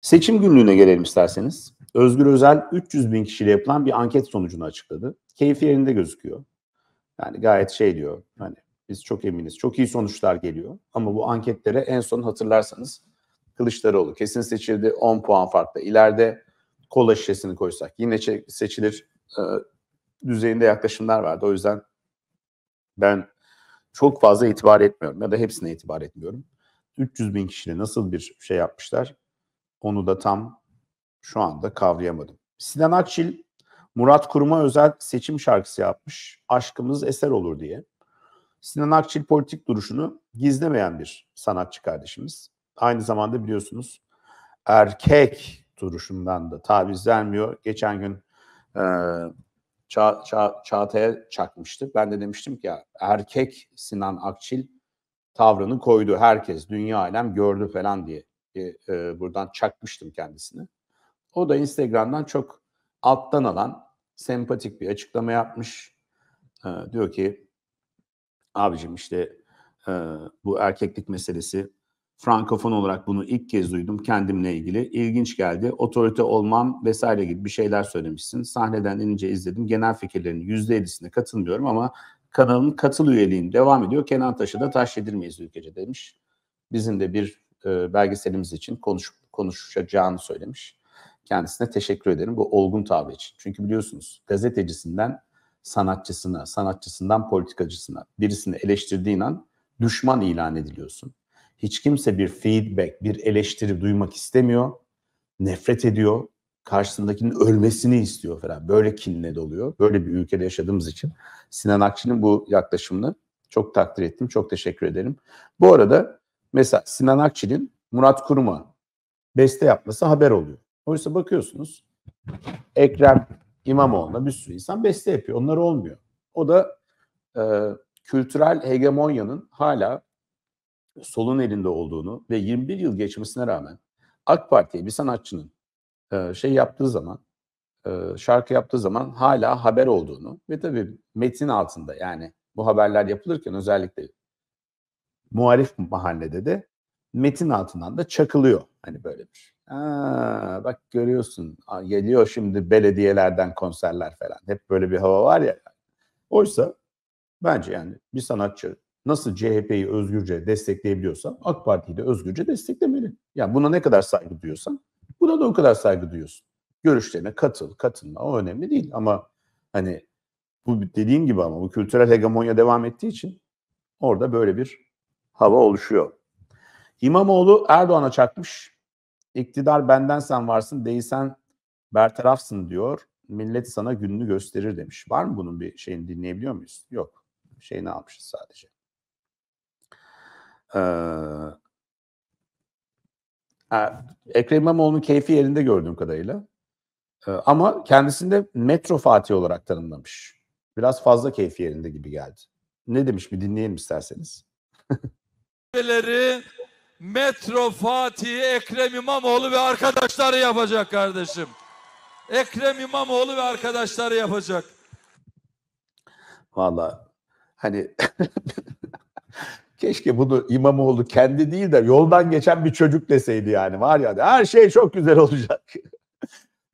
Seçim günlüğüne gelelim isterseniz. Özgür Özel 300 bin kişiyle yapılan bir anket sonucunu açıkladı. Keyfi yerinde gözüküyor. Yani gayet şey diyor hani biz çok eminiz çok iyi sonuçlar geliyor. Ama bu anketlere en son hatırlarsanız Kılıçdaroğlu kesin seçildi 10 puan farkla. İleride kola şişesini koysak yine seçilir e, düzeyinde yaklaşımlar vardı. O yüzden ben çok fazla itibar etmiyorum ya da hepsine itibar etmiyorum. 300 bin kişiyle nasıl bir şey yapmışlar onu da tam şu anda kavrayamadım. Sinan Akçil Murat Kurum'a özel seçim şarkısı yapmış. Aşkımız eser olur diye. Sinan Akçil politik duruşunu gizlemeyen bir sanatçı kardeşimiz. Aynı zamanda biliyorsunuz erkek duruşundan da taviz vermiyor. Geçen gün e, Ça Ça Çağatay'a çakmıştı. Ben de demiştim ki erkek Sinan Akçil tavrını koydu. Herkes dünya alem gördü falan diye ki e, buradan çakmıştım kendisini. O da Instagram'dan çok alttan alan sempatik bir açıklama yapmış. E, diyor ki abicim işte e, bu erkeklik meselesi frankofon olarak bunu ilk kez duydum kendimle ilgili. İlginç geldi. Otorite olmam vesaire gibi bir şeyler söylemişsin. Sahneden inince izledim. Genel fikirlerin %50'sine katılmıyorum ama kanalın katıl üyeliğim devam ediyor. Kenan Taşı da taş yedirmeyiz ülkece demiş. Bizim de bir e, belgeselimiz için konuş, konuşacağını söylemiş. Kendisine teşekkür ederim bu olgun tabi için. Çünkü biliyorsunuz gazetecisinden sanatçısına, sanatçısından politikacısına birisini eleştirdiğin an düşman ilan ediliyorsun. Hiç kimse bir feedback, bir eleştiri duymak istemiyor. Nefret ediyor. Karşısındakinin ölmesini istiyor falan. Böyle kinle doluyor. Böyle bir ülkede yaşadığımız için Sinan Akçı'nın bu yaklaşımını çok takdir ettim. Çok teşekkür ederim. Bu arada Mesela Sinan Akçil'in Murat Kurum'a beste yapması haber oluyor. Oysa bakıyorsunuz Ekrem İmamoğlu'na bir sürü insan beste yapıyor. Onlar olmuyor. O da e, kültürel hegemonyanın hala solun elinde olduğunu ve 21 yıl geçmesine rağmen AK Parti'ye bir sanatçının e, şey yaptığı zaman, e, şarkı yaptığı zaman hala haber olduğunu ve tabii metin altında yani bu haberler yapılırken özellikle muhalif mahallede de metin altından da çakılıyor. Hani böyle bir. Aa, bak görüyorsun geliyor şimdi belediyelerden konserler falan. Hep böyle bir hava var ya. Oysa bence yani bir sanatçı nasıl CHP'yi özgürce destekleyebiliyorsa AK Parti'yi de özgürce desteklemeli. Ya yani buna ne kadar saygı duyuyorsan buna da o kadar saygı duyuyorsun. Görüşlerine katıl, katılma o önemli değil ama hani bu dediğim gibi ama bu kültürel hegemonya devam ettiği için orada böyle bir hava oluşuyor. İmamoğlu Erdoğan'a çakmış. İktidar benden sen varsın değilsen bertarafsın diyor. Millet sana gününü gösterir demiş. Var mı bunun bir şeyini dinleyebiliyor muyuz? Yok. Şeyini almışız sadece. Ee, e, Ekrem İmamoğlu'nun keyfi yerinde gördüğüm kadarıyla. Ee, ama kendisini de metro Fatih olarak tanımlamış. Biraz fazla keyfi yerinde gibi geldi. Ne demiş bir dinleyelim isterseniz. görevleri Metro Fatih Ekrem İmamoğlu ve arkadaşları yapacak kardeşim. Ekrem İmamoğlu ve arkadaşları yapacak. Valla hani keşke bunu İmamoğlu kendi değil de yoldan geçen bir çocuk deseydi yani var ya her şey çok güzel olacak.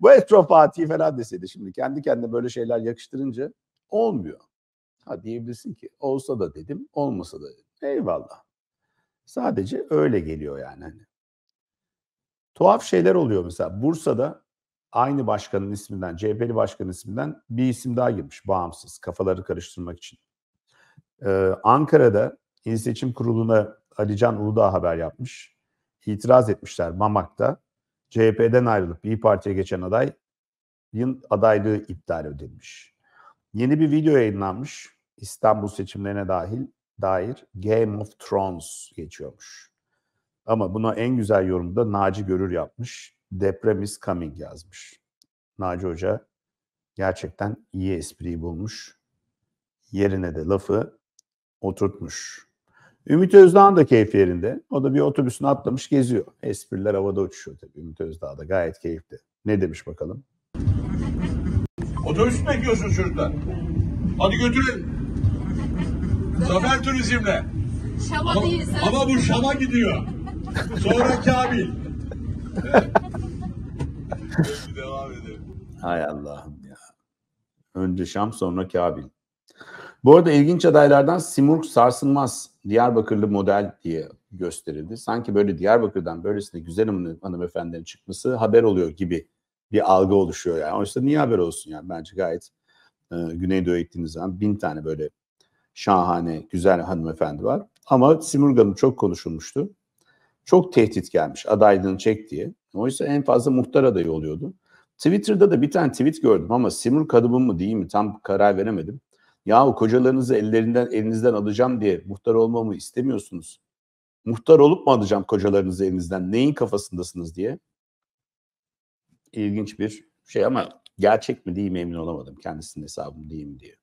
Bu Metro Fatih falan deseydi şimdi kendi kendine böyle şeyler yakıştırınca olmuyor. Ha diyebilirsin ki olsa da dedim olmasa da dedim. Eyvallah. Sadece öyle geliyor yani. Hani. Tuhaf şeyler oluyor mesela. Bursa'da aynı başkanın isminden, CHP'li başkanın isminden bir isim daha girmiş. Bağımsız, kafaları karıştırmak için. Ee, Ankara'da İl Seçim Kurulu'na Alican Uludağ haber yapmış. İtiraz etmişler Mamak'ta. CHP'den ayrılıp İyi Parti'ye geçen adayın adaylığı iptal edilmiş. Yeni bir video yayınlanmış İstanbul seçimlerine dahil dair Game of Thrones geçiyormuş. Ama buna en güzel yorumu da Naci Görür yapmış. Deprem is coming yazmış. Naci Hoca gerçekten iyi espriyi bulmuş. Yerine de lafı oturtmuş. Ümit Özdağ da keyfi yerinde. O da bir otobüsüne atlamış geziyor. Espriler havada uçuşuyor tabii. Ümit Özdağ da gayet keyifli. Ne demiş bakalım? Otobüs mü bekliyorsun çocuklar? Hadi götürün. Zafer Turizm'le. Şam'a ama, Ama bu Şam'a gidiyor. Sonra Kabil. Devam edelim. Hay Allah'ım ya. Önce Şam sonra Kabil. Bu arada ilginç adaylardan Simurg Sarsılmaz Diyarbakırlı model diye gösterildi. Sanki böyle Diyarbakır'dan böylesine güzel hanımefendinin çıkması haber oluyor gibi bir algı oluşuyor yani. Oysa niye haber olsun yani bence gayet e, Güneydoğu'ya gittiğiniz zaman bin tane böyle şahane, güzel hanımefendi var. Ama Simurgan'ın çok konuşulmuştu. Çok tehdit gelmiş adaylığını çek diye. Oysa en fazla muhtar adayı oluyordu. Twitter'da da bir tane tweet gördüm ama Simur kadın mı değil mi tam karar veremedim. Yahu kocalarınızı ellerinden elinizden alacağım diye muhtar olmamı istemiyorsunuz. Muhtar olup mu alacağım kocalarınızı elinizden? Neyin kafasındasınız diye. İlginç bir şey ama gerçek mi değil mi emin olamadım. Kendisinin hesabı değil mi diye.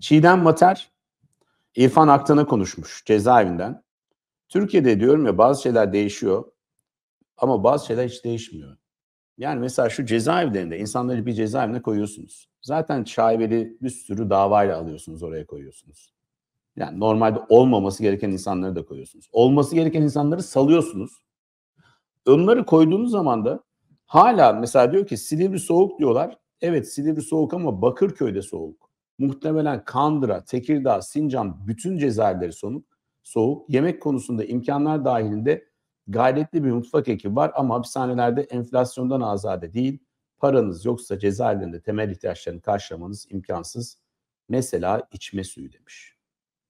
Çiğdem Mater İrfan Aktan'a konuşmuş cezaevinden. Türkiye'de diyorum ya bazı şeyler değişiyor ama bazı şeyler hiç değişmiyor. Yani mesela şu cezaevlerinde insanları bir cezaevine koyuyorsunuz. Zaten şaibeli bir sürü davayla alıyorsunuz oraya koyuyorsunuz. Yani normalde olmaması gereken insanları da koyuyorsunuz. Olması gereken insanları salıyorsunuz. Onları koyduğunuz zaman da hala mesela diyor ki Silivri soğuk diyorlar. Evet Silivri soğuk ama Bakırköy'de soğuk muhtemelen Kandıra, Tekirdağ, Sincan bütün cezaevleri soğuk. soğuk. Yemek konusunda imkanlar dahilinde gayretli bir mutfak ekibi var ama hapishanelerde enflasyondan azade değil. Paranız yoksa cezaevlerinde temel ihtiyaçlarını karşılamanız imkansız. Mesela içme suyu demiş.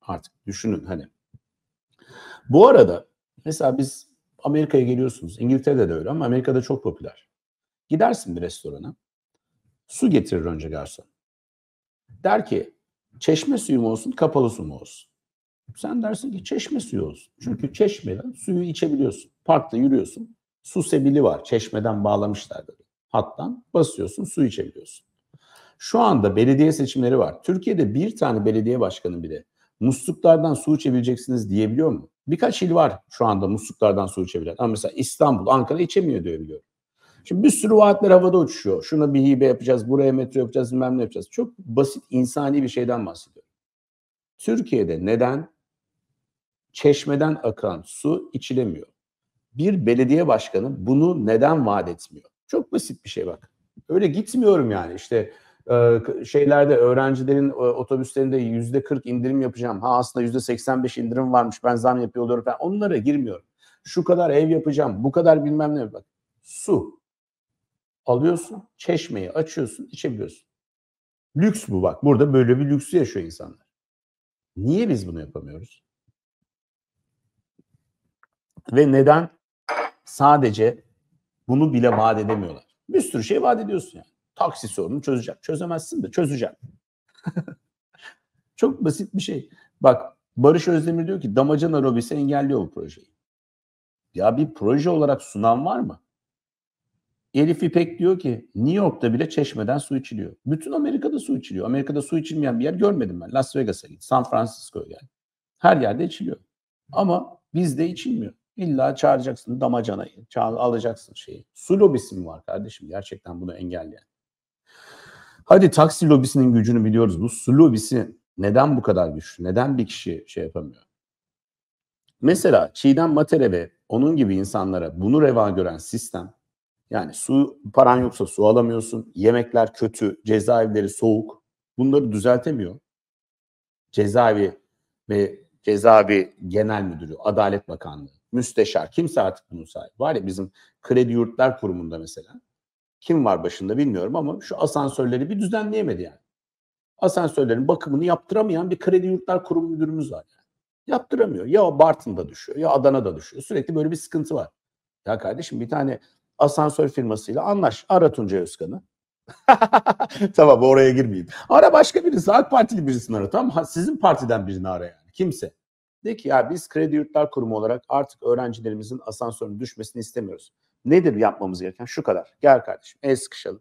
Artık düşünün hani. Bu arada mesela biz Amerika'ya geliyorsunuz. İngiltere'de de öyle ama Amerika'da çok popüler. Gidersin bir restorana. Su getirir önce garson. Der ki çeşme suyu mu olsun kapalı su mu olsun? Sen dersin ki çeşme suyu olsun. Çünkü çeşmeden suyu içebiliyorsun. Parkta yürüyorsun. Su sebili var. Çeşmeden bağlamışlar dedi. Hattan basıyorsun su içebiliyorsun. Şu anda belediye seçimleri var. Türkiye'de bir tane belediye başkanı bile musluklardan su içebileceksiniz diyebiliyor mu? Birkaç il var şu anda musluklardan su içebilen. Ama mesela İstanbul, Ankara içemiyor diyor biliyorum. Şimdi bir sürü vaatler havada uçuşuyor. Şuna bir hibe yapacağız, buraya metro yapacağız, bilmem ne yapacağız. Çok basit insani bir şeyden bahsediyorum. Türkiye'de neden çeşmeden akan su içilemiyor? Bir belediye başkanı bunu neden vaat etmiyor? Çok basit bir şey bak. Öyle gitmiyorum yani işte e, şeylerde öğrencilerin e, otobüslerinde yüzde 40 indirim yapacağım. Ha aslında yüzde 85 indirim varmış ben zam yapıyor oluyorum falan. Onlara girmiyorum. Şu kadar ev yapacağım, bu kadar bilmem ne. Bak su alıyorsun, çeşmeyi açıyorsun, içebiliyorsun. Lüks bu bak. Burada böyle bir lüksü yaşıyor insanlar. Niye biz bunu yapamıyoruz? Ve neden sadece bunu bile vaat edemiyorlar? Bir sürü şey vaat ediyorsun yani. Taksi sorunu çözecek, Çözemezsin de çözeceğim. Çok basit bir şey. Bak Barış Özdemir diyor ki damacana lobisi engelliyor bu projeyi. Ya bir proje olarak sunan var mı? Elif İpek diyor ki New York'ta bile çeşmeden su içiliyor. Bütün Amerika'da su içiliyor. Amerika'da su içilmeyen bir yer görmedim ben. Las Vegas'a git, San Francisco'ya gel. Her yerde içiliyor. Ama bizde içilmiyor. İlla çağıracaksın damacanayı, çağır, alacaksın şeyi. Su lobisi mi var kardeşim gerçekten bunu engelleyen? Hadi taksi lobisinin gücünü biliyoruz. Bu su lobisi neden bu kadar güçlü? Neden bir kişi şey yapamıyor? Mesela Çiğdem Matere ve onun gibi insanlara bunu reva gören sistem yani su paran yoksa su alamıyorsun. Yemekler kötü, cezaevleri soğuk. Bunları düzeltemiyor. Cezaevi ve cezaevi genel müdürü, Adalet Bakanlığı, müsteşar kimse artık bunun sahibi. Var ya bizim Kredi Yurtlar Kurumu'nda mesela kim var başında bilmiyorum ama şu asansörleri bir düzenleyemedi yani. Asansörlerin bakımını yaptıramayan bir Kredi Yurtlar Kurumu müdürümüz var yani. Yaptıramıyor. Ya Bartın'da düşüyor ya Adana'da düşüyor. Sürekli böyle bir sıkıntı var. Ya kardeşim bir tane asansör firmasıyla anlaş. Ara Tuncay Özkan'ı. tamam oraya girmeyeyim. Ara başka birisi. AK Partili birisini ara tamam Sizin partiden birini ara yani. Kimse. De ki ya biz Kredi Yurtlar Kurumu olarak artık öğrencilerimizin asansörün düşmesini istemiyoruz. Nedir yapmamız gereken? Şu kadar. Gel kardeşim el sıkışalım.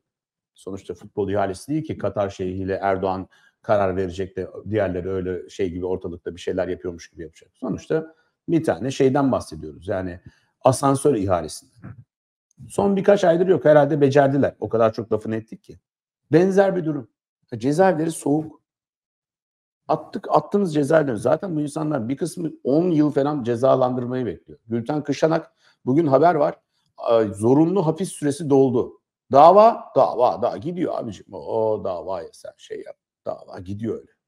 Sonuçta futbol ihalesi değil ki Katar şeyhiyle Erdoğan karar verecek de diğerleri öyle şey gibi ortalıkta bir şeyler yapıyormuş gibi yapacak. Sonuçta bir tane şeyden bahsediyoruz. Yani asansör ihalesinden. Son birkaç aydır yok herhalde becerdiler. O kadar çok lafını ettik ki. Benzer bir durum. Cezaevleri soğuk. Attık attınız cezaevleri. Zaten bu insanlar bir kısmı 10 yıl falan cezalandırmayı bekliyor. Gülten Kışanak bugün haber var. Zorunlu hapis süresi doldu. Dava, dava, daha gidiyor abicim. O davaya sen şey yap. Dava gidiyor öyle.